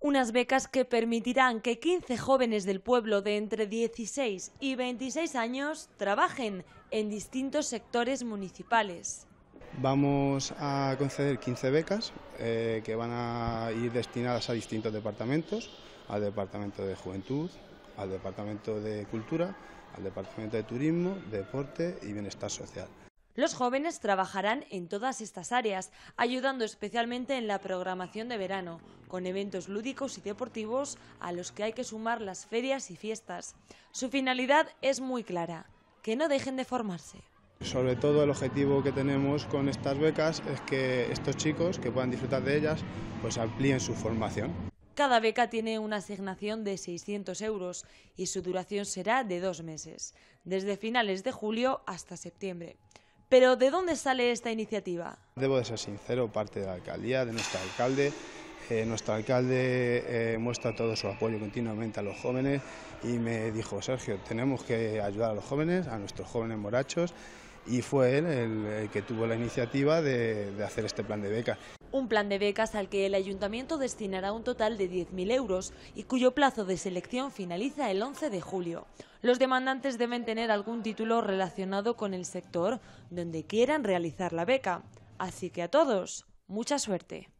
unas becas que permitirán que 15 jóvenes del pueblo de entre 16 y 26 años trabajen en distintos sectores municipales. Vamos a conceder 15 becas eh, que van a ir destinadas a distintos departamentos, al Departamento de Juventud, al Departamento de Cultura, al Departamento de Turismo, Deporte y Bienestar Social. Los jóvenes trabajarán en todas estas áreas, ayudando especialmente en la programación de verano, con eventos lúdicos y deportivos a los que hay que sumar las ferias y fiestas. Su finalidad es muy clara, que no dejen de formarse. Sobre todo el objetivo que tenemos con estas becas es que estos chicos que puedan disfrutar de ellas pues amplíen su formación. Cada beca tiene una asignación de 600 euros y su duración será de dos meses, desde finales de julio hasta septiembre. Pero ¿de dónde sale esta iniciativa? Debo de ser sincero, parte de la alcaldía, de nuestro alcalde. Eh, nuestro alcalde eh, muestra todo su apoyo continuamente a los jóvenes y me dijo, Sergio, tenemos que ayudar a los jóvenes, a nuestros jóvenes morachos, y fue él el, que tuvo la iniciativa de, de hacer este plan de beca. Un plan de becas al que el ayuntamiento destinará un total de 10.000 euros y cuyo plazo de selección finaliza el 11 de julio. Los demandantes deben tener algún título relacionado con el sector donde quieran realizar la beca. Así que a todos, mucha suerte.